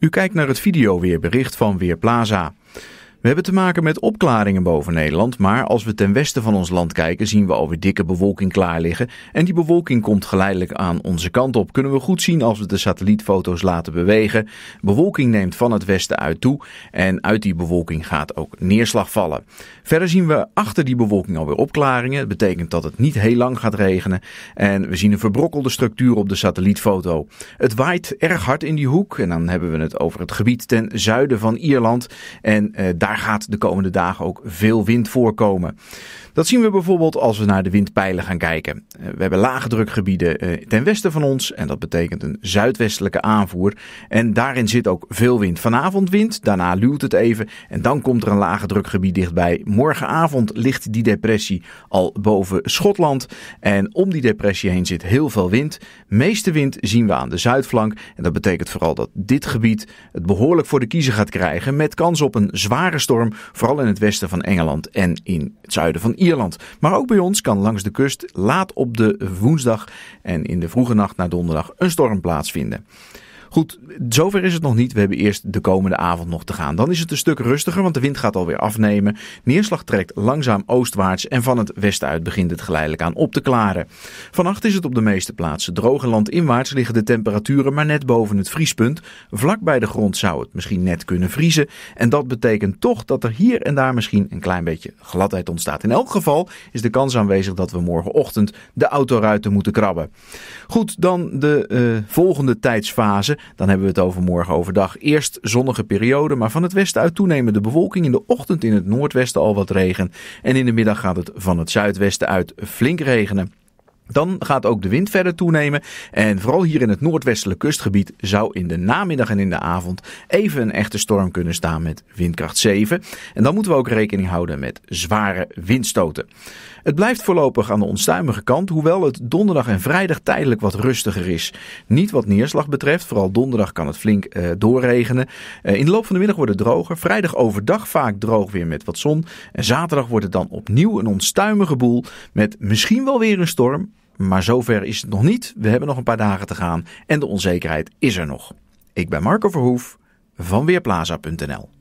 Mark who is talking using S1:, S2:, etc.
S1: U kijkt naar het video weerbericht van Weerplaza. We hebben te maken met opklaringen boven Nederland, maar als we ten westen van ons land kijken zien we alweer dikke bewolking klaar liggen. En die bewolking komt geleidelijk aan onze kant op. Kunnen we goed zien als we de satellietfoto's laten bewegen. Bewolking neemt van het westen uit toe en uit die bewolking gaat ook neerslag vallen. Verder zien we achter die bewolking alweer opklaringen. Dat betekent dat het niet heel lang gaat regenen. En we zien een verbrokkelde structuur op de satellietfoto. Het waait erg hard in die hoek en dan hebben we het over het gebied ten zuiden van Ierland. En eh, daar daar gaat de komende dagen ook veel wind voorkomen. Dat zien we bijvoorbeeld als we naar de windpijlen gaan kijken. Eh, we hebben lage drukgebieden eh, ten westen van ons en dat betekent een zuidwestelijke aanvoer. En daarin zit ook veel wind. Vanavond wind, daarna luwt het even en dan komt er een lage drukgebied dichtbij. Morgenavond ligt die depressie al boven Schotland en om die depressie heen zit heel veel wind. Meeste wind zien we aan de zuidflank en dat betekent vooral dat dit gebied het behoorlijk voor de kiezer gaat krijgen met kans op een zware storm, vooral in het westen van Engeland en in het zuiden van Ierland. Maar ook bij ons kan langs de kust laat op de woensdag en in de vroege nacht naar donderdag een storm plaatsvinden. Goed, zover is het nog niet. We hebben eerst de komende avond nog te gaan. Dan is het een stuk rustiger, want de wind gaat alweer afnemen. Neerslag trekt langzaam oostwaarts en van het westen uit begint het geleidelijk aan op te klaren. Vannacht is het op de meeste plaatsen droog en landinwaarts liggen de temperaturen maar net boven het vriespunt. Vlak bij de grond zou het misschien net kunnen vriezen. En dat betekent toch dat er hier en daar misschien een klein beetje gladheid ontstaat. In elk geval is de kans aanwezig dat we morgenochtend de autoruiten moeten krabben. Goed, dan de eh, volgende tijdsfase. Dan hebben we het over morgen overdag. Eerst zonnige periode, maar van het westen uit toenemende bewolking. In de ochtend in het noordwesten al wat regen. En in de middag gaat het van het zuidwesten uit flink regenen. Dan gaat ook de wind verder toenemen. En vooral hier in het noordwestelijk kustgebied zou in de namiddag en in de avond even een echte storm kunnen staan met windkracht 7. En dan moeten we ook rekening houden met zware windstoten. Het blijft voorlopig aan de onstuimige kant, hoewel het donderdag en vrijdag tijdelijk wat rustiger is. Niet wat neerslag betreft, vooral donderdag kan het flink eh, doorregenen. Eh, in de loop van de middag wordt het droger. Vrijdag overdag vaak droog weer met wat zon. En zaterdag wordt het dan opnieuw een onstuimige boel met misschien wel weer een storm. Maar zover is het nog niet. We hebben nog een paar dagen te gaan en de onzekerheid is er nog. Ik ben Marco Verhoef van Weerplaza.nl.